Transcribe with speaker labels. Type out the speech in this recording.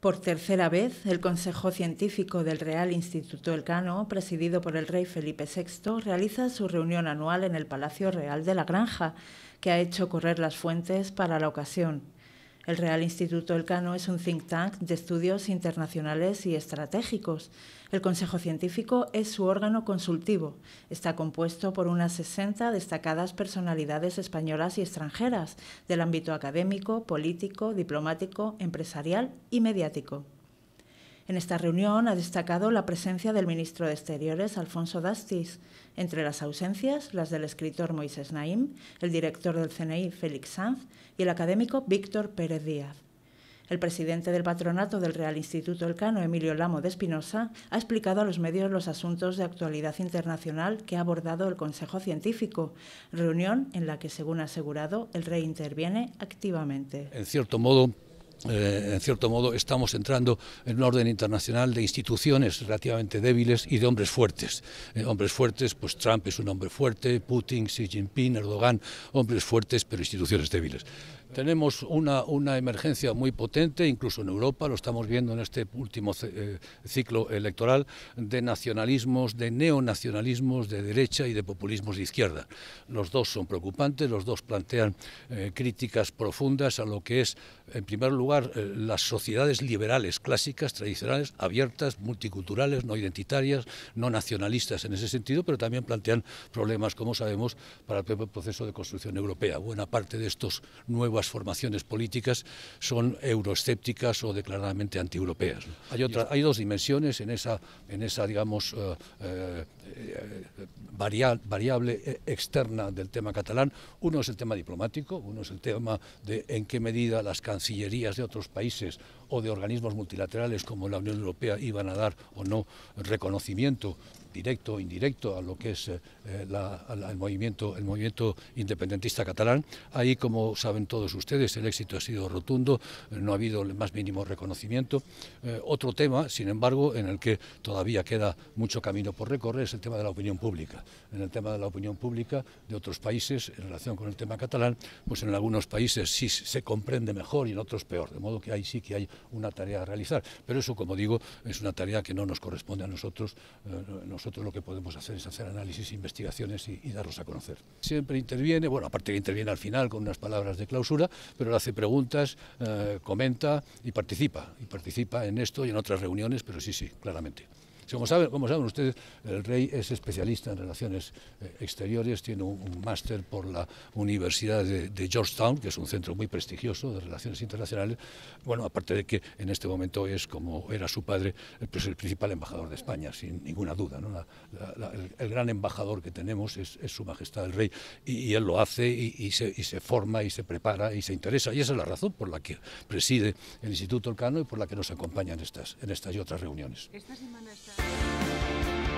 Speaker 1: Por tercera vez, el Consejo Científico del Real Instituto Elcano, presidido por el rey Felipe VI, realiza su reunión anual en el Palacio Real de la Granja, que ha hecho correr las fuentes para la ocasión. El Real Instituto Elcano es un think tank de estudios internacionales y estratégicos. El Consejo Científico es su órgano consultivo. Está compuesto por unas 60 destacadas personalidades españolas y extranjeras del ámbito académico, político, diplomático, empresarial y mediático. En esta reunión ha destacado la presencia del ministro de Exteriores, Alfonso Dastis, entre las ausencias, las del escritor Moisés Naim, el director del CNI, Félix Sanz, y el académico Víctor Pérez Díaz. El presidente del patronato del Real Instituto Elcano, Emilio Lamo de Espinosa, ha explicado a los medios los asuntos de actualidad internacional que ha abordado el Consejo Científico, reunión en la que, según ha asegurado, el rey interviene activamente.
Speaker 2: En cierto modo, eh, en cierto modo, estamos entrando en un orden internacional de instituciones relativamente débiles y de hombres fuertes. Eh, hombres fuertes, pues Trump es un hombre fuerte, Putin, Xi Jinping, Erdogan, hombres fuertes, pero instituciones débiles. Tenemos una, una emergencia muy potente, incluso en Europa, lo estamos viendo en este último eh, ciclo electoral, de nacionalismos, de neonacionalismos de derecha y de populismos de izquierda. Los dos son preocupantes, los dos plantean críticas profundas a lo que es, en primer lugar, eh, las sociedades liberales clásicas, tradicionales, abiertas, multiculturales, no identitarias, no nacionalistas en ese sentido, pero también plantean problemas, como sabemos, para el propio proceso de construcción europea. Buena parte de estas nuevas formaciones políticas son euroescépticas o declaradamente antieuropeas. europeas Hay, otra, hay dos dimensiones en esa, en esa digamos, eh, eh, variable externa del tema catalán. Uno es el tema diplomático, uno es el tema de en qué medida las cancillerías de otros países o de organismos multilaterales como la Unión Europea iban a dar o no reconocimiento directo o indirecto a lo que es eh, eh, el, movimiento, el movimiento independentista catalán. Ahí, como saben todos ustedes, el éxito ha sido rotundo, eh, no ha habido el más mínimo reconocimiento. otro tema, sin embargo, en el que todavía queda mucho camino por recorrer es el tema de la opinión pública. En el tema de la opinión pública de otros países, en relación con el tema catalán, pues en algunos países sí se comprende mejor y en otros peor, de modo que ahí sí que hay una tarea a realizar. Pero eso, como digo, es una tarea que no nos corresponde a nosotros nosotros lo que podemos hacer es hacer análisis, investigaciones y, darlos a conocer. Siempre interviene, bueno, aparte que interviene al final con unas palabras de clausura, pero hace preguntas, eh, comenta y participa. Y participa en esto y en otras reuniones, pero sí, sí, claramente. Como saben, saben ustedes, el rey es especialista en relaciones eh, exteriores, tiene un, máster por la Universidad de, Georgetown, que es un centro muy prestigioso de relaciones internacionales. Bueno, aparte de que en este momento es, como era su padre, el principal embajador de España, sin ninguna duda. el, gran embajador que tenemos es, Su Majestad el Rey y, él lo hace y, se, forma y se prepara y se interesa. Y esa es la razón por la que preside el Instituto Elcano y por la que nos acompaña en estas, en estas y otras reuniones.
Speaker 1: Esta semana está... うん。